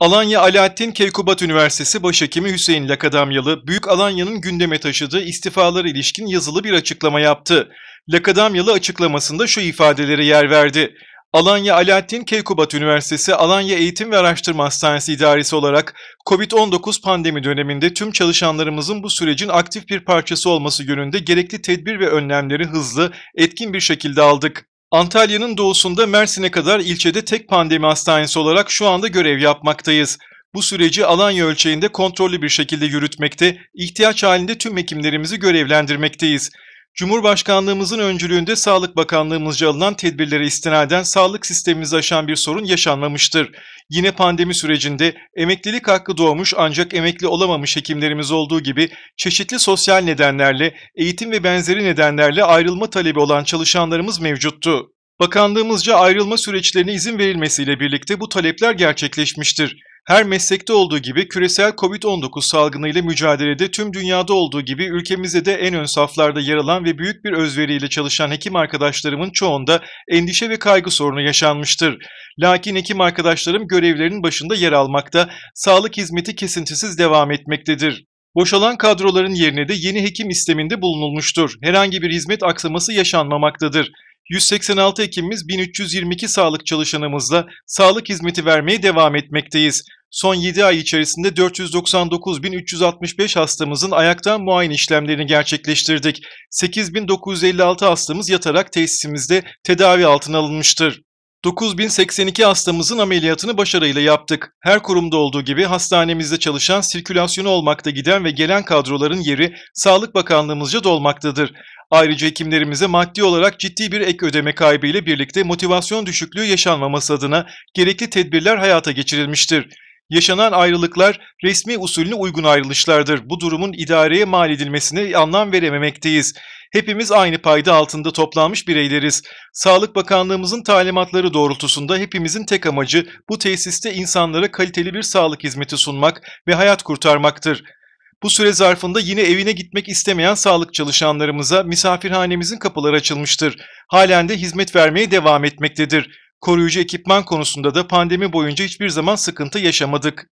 Alanya Alaaddin Keykubat Üniversitesi Başhekimi Hüseyin Lakadamyalı, Büyük Alanya'nın gündeme taşıdığı istifalar ilişkin yazılı bir açıklama yaptı. Lakadamyalı açıklamasında şu ifadeleri yer verdi. Alanya Alaaddin Keykubat Üniversitesi Alanya Eğitim ve Araştırma Hastanesi İdaresi olarak COVID-19 pandemi döneminde tüm çalışanlarımızın bu sürecin aktif bir parçası olması yönünde gerekli tedbir ve önlemleri hızlı, etkin bir şekilde aldık. Antalya'nın doğusunda Mersin'e kadar ilçede tek pandemi hastanesi olarak şu anda görev yapmaktayız. Bu süreci Alanya ölçeğinde kontrollü bir şekilde yürütmekte, ihtiyaç halinde tüm hekimlerimizi görevlendirmekteyiz. Cumhurbaşkanlığımızın öncülüğünde Sağlık Bakanlığımızca alınan tedbirlere istinaden sağlık sistemimizi aşan bir sorun yaşanmamıştır. Yine pandemi sürecinde emeklilik hakkı doğmuş ancak emekli olamamış hekimlerimiz olduğu gibi çeşitli sosyal nedenlerle, eğitim ve benzeri nedenlerle ayrılma talebi olan çalışanlarımız mevcuttu. Bakanlığımızca ayrılma süreçlerine izin verilmesiyle birlikte bu talepler gerçekleşmiştir. Her meslekte olduğu gibi küresel Covid-19 salgınıyla mücadelede tüm dünyada olduğu gibi ülkemizde de en ön saflarda yer alan ve büyük bir özveriyle çalışan hekim arkadaşlarımın çoğunda endişe ve kaygı sorunu yaşanmıştır. Lakin hekim arkadaşlarım görevlerinin başında yer almakta, sağlık hizmeti kesintisiz devam etmektedir. Boşalan kadroların yerine de yeni hekim isteminde bulunulmuştur. Herhangi bir hizmet aksaması yaşanmamaktadır. 186 hekimimiz 1322 sağlık çalışanımızla sağlık hizmeti vermeye devam etmekteyiz. Son 7 ay içerisinde 499.365 hastamızın ayaktan muayene işlemlerini gerçekleştirdik. 8.956 hastamız yatarak tesisimizde tedavi altına alınmıştır. 9082 hastamızın ameliyatını başarıyla yaptık. Her kurumda olduğu gibi hastanemizde çalışan, sirkülasyonu olmakta giden ve gelen kadroların yeri Sağlık Bakanlığımızca dolmaktadır. Ayrıca hekimlerimize maddi olarak ciddi bir ek ödeme kaybı ile birlikte motivasyon düşüklüğü yaşanmaması adına gerekli tedbirler hayata geçirilmiştir. Yaşanan ayrılıklar resmi usulüne uygun ayrılışlardır. Bu durumun idareye mal edilmesine anlam verememekteyiz. Hepimiz aynı payda altında toplanmış bireyleriz. Sağlık Bakanlığımızın talimatları doğrultusunda hepimizin tek amacı bu tesiste insanlara kaliteli bir sağlık hizmeti sunmak ve hayat kurtarmaktır. Bu süre zarfında yine evine gitmek istemeyen sağlık çalışanlarımıza misafirhanemizin kapıları açılmıştır. Halen de hizmet vermeye devam etmektedir. Koruyucu ekipman konusunda da pandemi boyunca hiçbir zaman sıkıntı yaşamadık.